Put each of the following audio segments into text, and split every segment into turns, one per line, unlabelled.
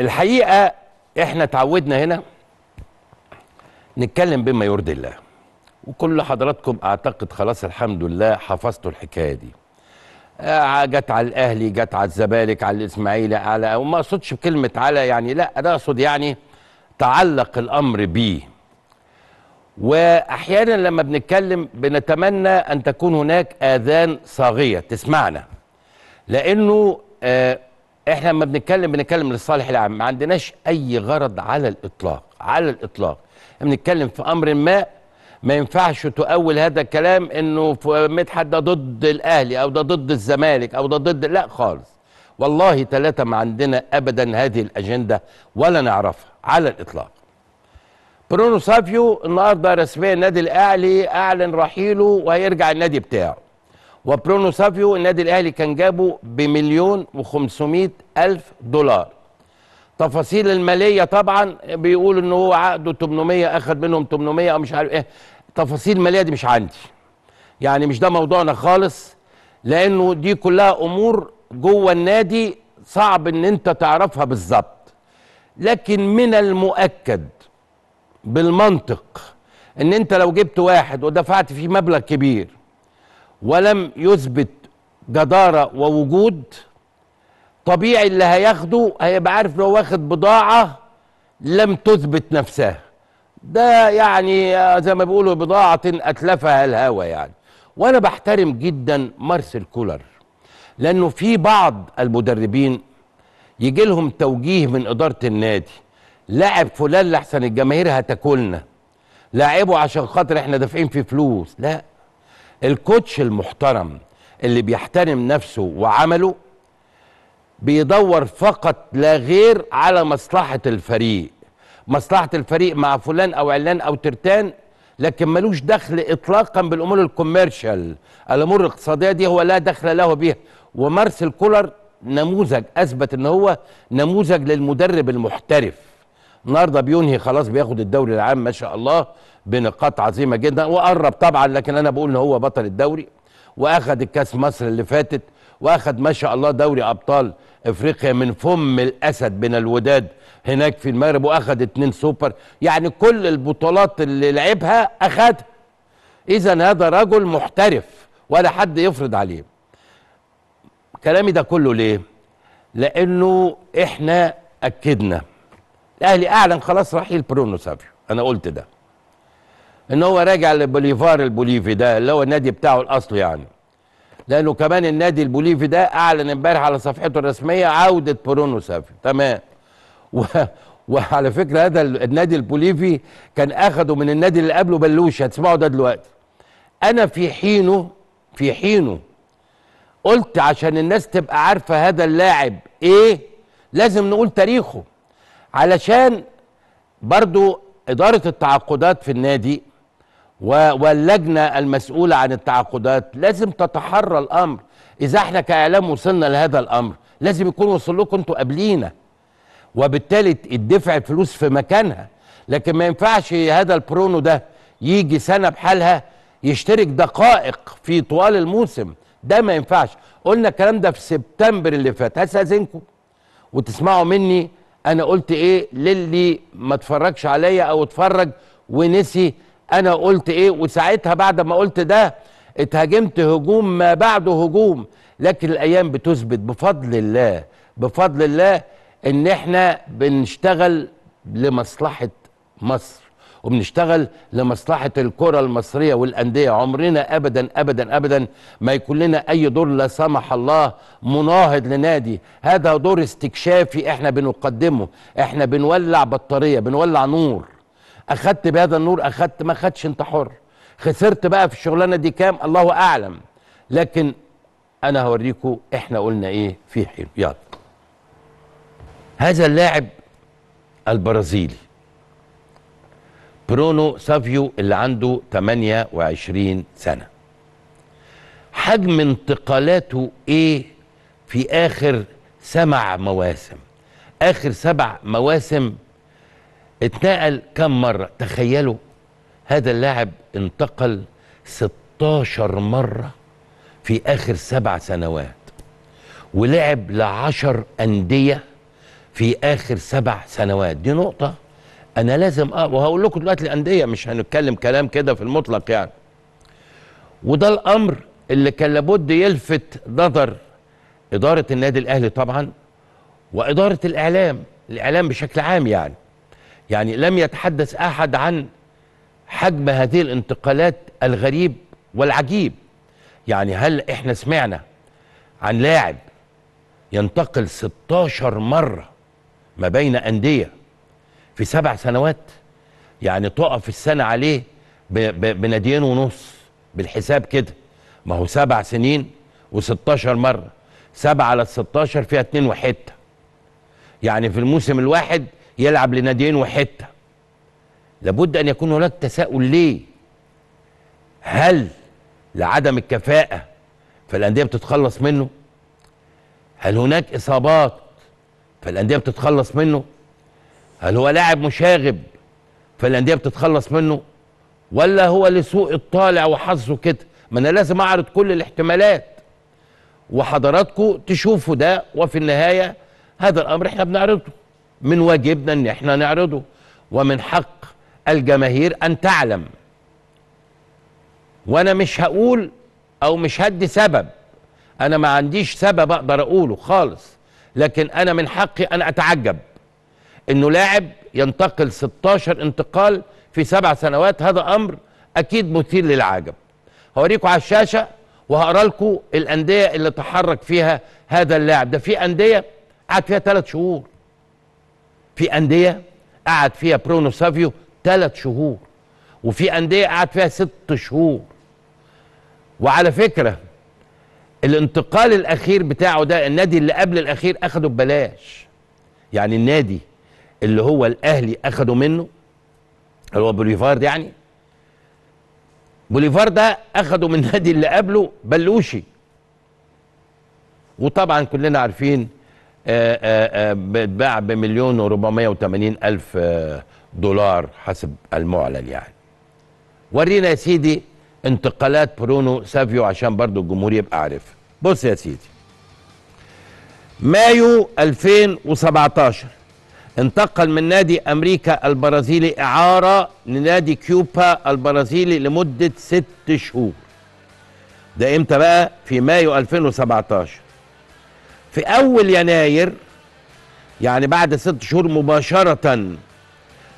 الحقيقه احنا اتعودنا هنا نتكلم بما يرضي الله وكل حضراتكم اعتقد خلاص الحمد لله حفظتوا الحكايه دي آه، جت على الاهلي جت على الزمالك على الاسماعيلي على وما اقصدش بكلمه على يعني لا انا اقصد يعني تعلق الامر بيه واحيانا لما بنتكلم بنتمنى ان تكون هناك اذان صاغيه تسمعنا لانه آه احنا لما بنتكلم بنتكلم للصالح العام ما عندناش اي غرض على الاطلاق على الاطلاق بنتكلم في امر ما ما ينفعش تؤول هذا الكلام انه مدحت ده ضد الاهلي او ده ضد الزمالك او ده ضد لا خالص والله ثلاثة ما عندنا ابدا هذه الاجنده ولا نعرفها على الاطلاق برونو سافيو النهارده رسميا النادي الاهلي اعلن رحيله وهيرجع النادي بتاعه وبرونو سافيو النادي الاهلي كان جابه بمليون و500 الف دولار تفاصيل الماليه طبعا بيقول ان هو عقده 800 اخذ منهم 800 او مش عارف ايه تفاصيل الماليه دي مش عندي يعني مش ده موضوعنا خالص لانه دي كلها امور جوه النادي صعب ان انت تعرفها بالظبط لكن من المؤكد بالمنطق ان انت لو جبت واحد ودفعت فيه مبلغ كبير ولم يثبت جدارة ووجود طبيعي اللي هياخده هيبقى عارف لو واخد بضاعة لم تثبت نفسها ده يعني زي ما بيقولوا بضاعة أتلفها الهوى يعني وأنا بحترم جدا مارسيل كولر لأنه في بعض المدربين يجي لهم توجيه من إدارة النادي لاعب فلان لحسن الجماهير هتاكلنا لاعبه عشان خاطر احنا دافعين فيه فلوس لا الكوتش المحترم اللي بيحترم نفسه وعمله بيدور فقط لا غير على مصلحة الفريق مصلحة الفريق مع فلان أو علان أو ترتان لكن ملوش دخل إطلاقا بالأمور الكوميرشال الأمور الاقتصادية دي هو لا دخل له بها ومارسيل كولر نموذج أثبت أن هو نموذج للمدرب المحترف النهارده بينهي خلاص بياخد الدوري العام ما شاء الله بنقاط عظيمه جدا وقرب طبعا لكن انا بقول ان هو بطل الدوري واخد الكاس مصر اللي فاتت واخد ما شاء الله دوري ابطال افريقيا من فم الاسد بين الوداد هناك في المغرب واخد اتنين سوبر يعني كل البطولات اللي لعبها اخدها اذا هذا رجل محترف ولا حد يفرض عليه كلامي ده كله ليه لانه احنا اكدنا الاهلي اعلن خلاص رحيل برونو سافيو انا قلت ده ان هو راجع لبوليفار البوليفي ده اللي هو النادي بتاعه الاصلي يعني لانه كمان النادي البوليفي ده اعلن امبارح على صفحته الرسميه عوده برونو سافي تمام و... وعلى فكره هذا النادي البوليفي كان اخده من النادي اللي قبله بلوش هتسمعوا ده دلوقتي انا في حينه في حينه قلت عشان الناس تبقى عارفه هذا اللاعب ايه لازم نقول تاريخه علشان برضو اداره التعاقدات في النادي واللجنه المسؤوله عن التعاقدات لازم تتحرى الامر اذا احنا كاعلام وصلنا لهذا الامر لازم يكون وصل لكم انتوا قبلينا وبالتالي الدفع الفلوس في مكانها لكن ما ينفعش هذا البرونو ده يجي سنه بحالها يشترك دقائق في طوال الموسم ده ما ينفعش قلنا الكلام ده في سبتمبر اللي فات هستاذنكم وتسمعوا مني انا قلت ايه للي ما اتفرجش عليا او اتفرج ونسي انا قلت ايه وساعتها بعد ما قلت ده اتهاجمت هجوم ما بعده هجوم لكن الايام بتثبت بفضل الله بفضل الله ان احنا بنشتغل لمصلحه مصر وبنشتغل لمصلحه الكره المصريه والانديه عمرنا ابدا ابدا ابدا ما يكون لنا اي دور لا سمح الله مناهض لنادي هذا دور استكشافي احنا بنقدمه احنا بنولع بطاريه بنولع نور اخدت بهذا النور اخدت ما اخدش انت حر خسرت بقى في الشغلانه دي كام الله اعلم لكن انا هوريكم احنا قلنا ايه في حين يلا هذا اللاعب البرازيلي برونو سافيو اللي عنده 28 سنه حجم انتقالاته ايه في اخر سبع مواسم اخر سبع مواسم اتنقل كم مرة تخيلوا هذا اللاعب انتقل 16 مرة في آخر سبع سنوات ولعب لعشر أندية في آخر سبع سنوات دي نقطة أنا لازم أ... وهقول لكم دلوقتي الأندية مش هنتكلم كلام كده في المطلق يعني وده الأمر اللي كان لابد يلفت نظر إدارة النادي الأهلي طبعا وإدارة الإعلام الإعلام بشكل عام يعني يعني لم يتحدث أحد عن حجم هذه الانتقالات الغريب والعجيب يعني هل احنا سمعنا عن لاعب ينتقل 16 مرة ما بين أندية في سبع سنوات يعني تقف السنة عليه بناديين ونص بالحساب كده ما هو سبع سنين و16 مرة سبعة على 16 فيها اتنين وحتة يعني في الموسم الواحد يلعب لناديين وحته لابد ان يكون هناك تساؤل ليه هل لعدم الكفاءه فالانديه بتتخلص منه هل هناك اصابات فالانديه بتتخلص منه هل هو لاعب مشاغب فالانديه بتتخلص منه ولا هو لسوء الطالع وحظه كده ما انا لازم اعرض كل الاحتمالات وحضراتكم تشوفوا ده وفي النهايه هذا الامر احنا بنعرضه من واجبنا ان احنا نعرضه ومن حق الجماهير ان تعلم وانا مش هقول او مش هدي سبب انا ما عنديش سبب اقدر اقوله خالص لكن انا من حقي ان اتعجب انه لاعب ينتقل 16 انتقال في سبع سنوات هذا امر اكيد مثير للعجب هوريكم على الشاشه وهقرا لكم الانديه اللي تحرك فيها هذا اللاعب ده في انديه قعد فيها ثلاث شهور في انديه قعد فيها برونو سافيو ثلاث شهور وفي انديه قعد فيها ست شهور وعلى فكره الانتقال الاخير بتاعه ده النادي اللي قبل الاخير اخده ببلاش يعني النادي اللي هو الاهلي اخده منه اللي هو بوليفارد يعني بوليفارد ده اخده من النادي اللي قبله بلوشي وطبعا كلنا عارفين آه، آه، آه، بتباع بمليون و وثمانين الف دولار حسب المعلن يعني ورينا يا سيدي انتقالات برونو سافيو عشان برضو الجمهور يبقى عارف بص يا سيدي مايو 2017 انتقل من نادي امريكا البرازيلي اعاره لنادي كيوبا البرازيلي لمده ست شهور ده امتى بقى في مايو 2017 في أول يناير يعني بعد ست شهور مباشرة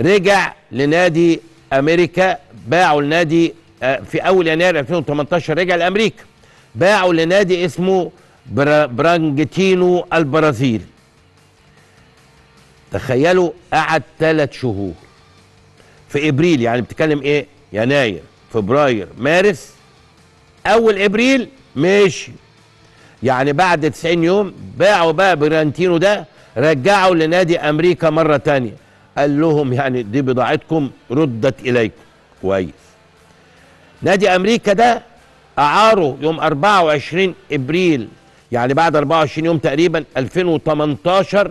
رجع لنادي أمريكا باعوا لنادي آه، في أول يناير 2018 رجع لأمريكا باعوا لنادي اسمه برانجتينو البرازيل تخيلوا قعد ثلاث شهور في ابريل يعني بتتكلم ايه يناير فبراير مارس اول ابريل ماشي يعني بعد 90 يوم باعوا بقى برانتينو ده رجعوا لنادي امريكا مره تانية قال لهم يعني دي بضاعتكم ردت اليكم كويس نادي امريكا ده اعاره يوم 24 ابريل يعني بعد 24 يوم تقريبا 2018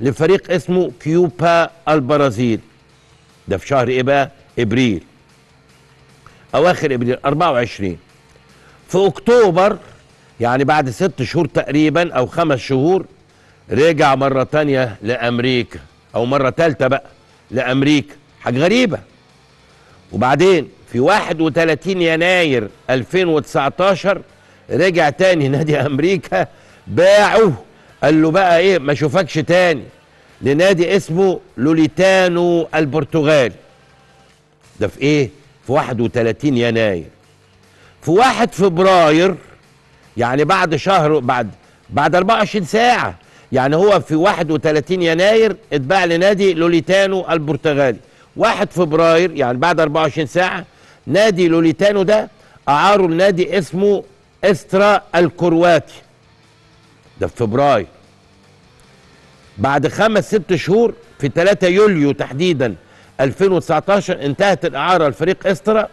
لفريق اسمه كيوبا البرازيل ده في شهر ايه بقى ابريل اواخر ابريل 24 في اكتوبر يعني بعد ست شهور تقريبا او خمس شهور رجع مره تانية لامريكا او مره ثالثه بقى لامريكا حاجه غريبه وبعدين في 31 يناير 2019 رجع تاني نادي امريكا باعه قال له بقى ايه ما اشوفكش تاني لنادي اسمه لوليتانو البرتغالي ده في ايه في 31 يناير في 1 فبراير يعني بعد شهر بعد بعد 24 ساعه يعني هو في 31 يناير اتباع لنادي لوليتانو البرتغالي 1 فبراير يعني بعد 24 ساعه نادي لوليتانو ده اعاره لنادي اسمه استرا الكرواتي ده في فبراير بعد خمس ست شهور في 3 يوليو تحديدا 2019 انتهت الاعاره لفريق استرا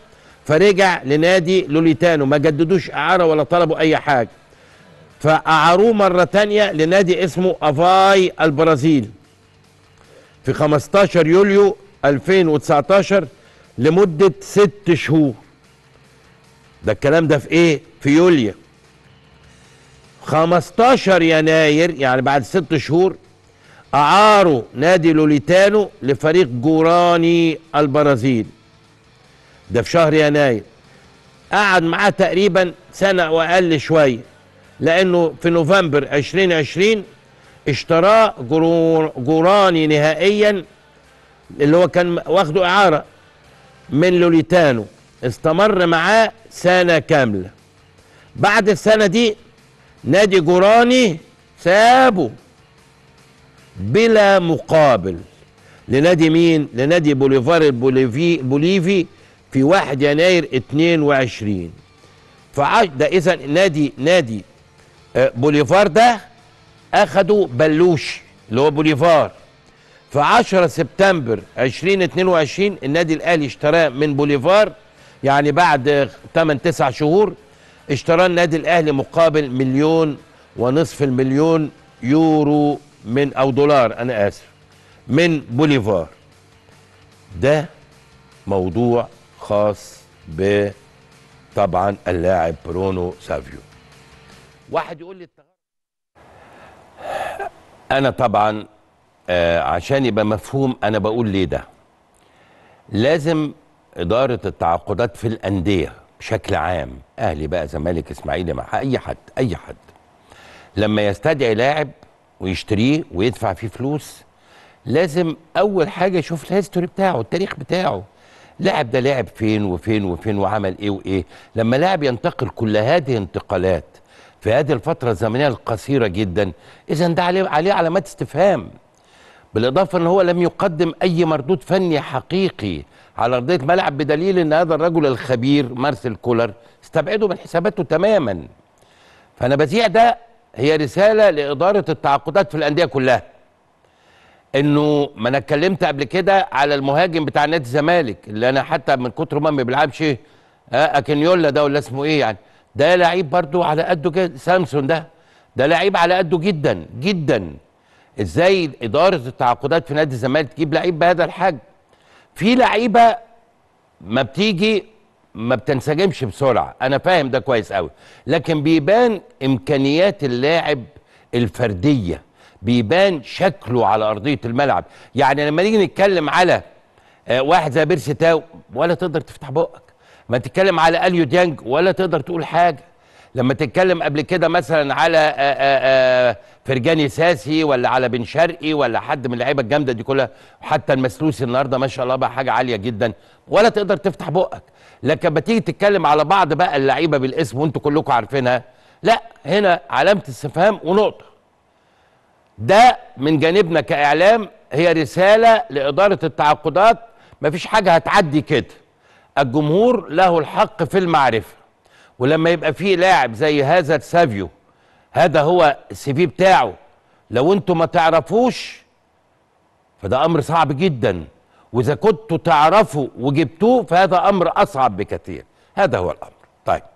فرجع لنادي لوليتانو ما جددوش اعاره ولا طلبوا اي حاجه فاعاروه مره تانية لنادي اسمه افاي البرازيل في 15 يوليو 2019 لمده ست شهور ده الكلام ده في ايه في يوليو 15 يناير يعني بعد ست شهور اعاروا نادي لوليتانو لفريق جوراني البرازيل ده في شهر يناير قعد معاه تقريبا سنة وأقل شوية لأنه في نوفمبر 2020 اشتراه جوراني نهائيا اللي هو كان واخده إعارة من لوليتانو استمر معاه سنة كاملة بعد السنة دي نادي جوراني سابه بلا مقابل لنادي مين؟ لنادي بوليفار البوليفي بوليفي في 1 يناير 22 فعش ده اذا نادي نادي آه، بوليفار ده اخدوا بلوش اللي هو بوليفار في 10 سبتمبر 2022 النادي الاهلي اشتراه من بوليفار يعني بعد 8 9 شهور اشتراه النادي الاهلي مقابل مليون ونصف المليون يورو من او دولار انا اسف من بوليفار ده موضوع خاص ب طبعا اللاعب برونو سافيو واحد يقول لي انا طبعا آه عشان يبقى مفهوم انا بقول ليه ده لازم اداره التعاقدات في الانديه بشكل عام اهلي بقى زمالك اسماعيلي مع اي حد اي حد لما يستدعي لاعب ويشتريه ويدفع فيه فلوس لازم اول حاجه يشوف الهيستوري بتاعه التاريخ بتاعه لاعب ده لعب فين وفين وفين وعمل ايه وايه لما لاعب ينتقل كل هذه الانتقالات في هذه الفترة الزمنية القصيرة جدا إذا ده عليه, عليه علامات استفهام بالإضافة أن هو لم يقدم أي مردود فني حقيقي على أرضية ملعب بدليل أن هذا الرجل الخبير مارسيل كولر استبعده من حساباته تماما فأنا بذيع ده هي رسالة لإدارة التعاقدات في الأندية كلها انه ما انا اتكلمت قبل كده على المهاجم بتاع نادي الزمالك اللي انا حتى من كتر ما ما بيلعبش آه، اكنيولا ده ولا اسمه ايه يعني ده لعيب برضو على قده كده سامسون ده ده لعيب على قده جدا جدا ازاي اداره التعاقدات في نادي الزمالك تجيب لعيب بهذا الحجم في لعيبه ما بتيجي ما بتنسجمش بسرعه انا فاهم ده كويس قوي لكن بيبان امكانيات اللاعب الفرديه بيبان شكله على ارضيه الملعب يعني لما نيجي نتكلم على آه، واحد زي بيرسي تاو ولا تقدر تفتح بقك ما تتكلم على اليو ديانج ولا تقدر تقول حاجه لما تتكلم قبل كده مثلا على آه، آه، فرجاني ساسي ولا على بن شرقي ولا حد من اللعيبه الجامده دي كلها حتى المسلوسي النهارده ما شاء الله بقى حاجه عاليه جدا ولا تقدر تفتح بقك لكن لما تيجي تتكلم على بعض بقى اللعيبه بالاسم وانتوا كلكم عارفينها لا هنا علامه استفهام ونقطه ده من جانبنا كاعلام هي رساله لاداره التعاقدات مفيش حاجه هتعدي كده الجمهور له الحق في المعرفه ولما يبقى في لاعب زي هذا سافيو هذا هو السي في بتاعه لو انتوا ما تعرفوش فده امر صعب جدا واذا كنتوا تعرفوا وجبتوه فهذا امر اصعب بكثير هذا هو الامر طيب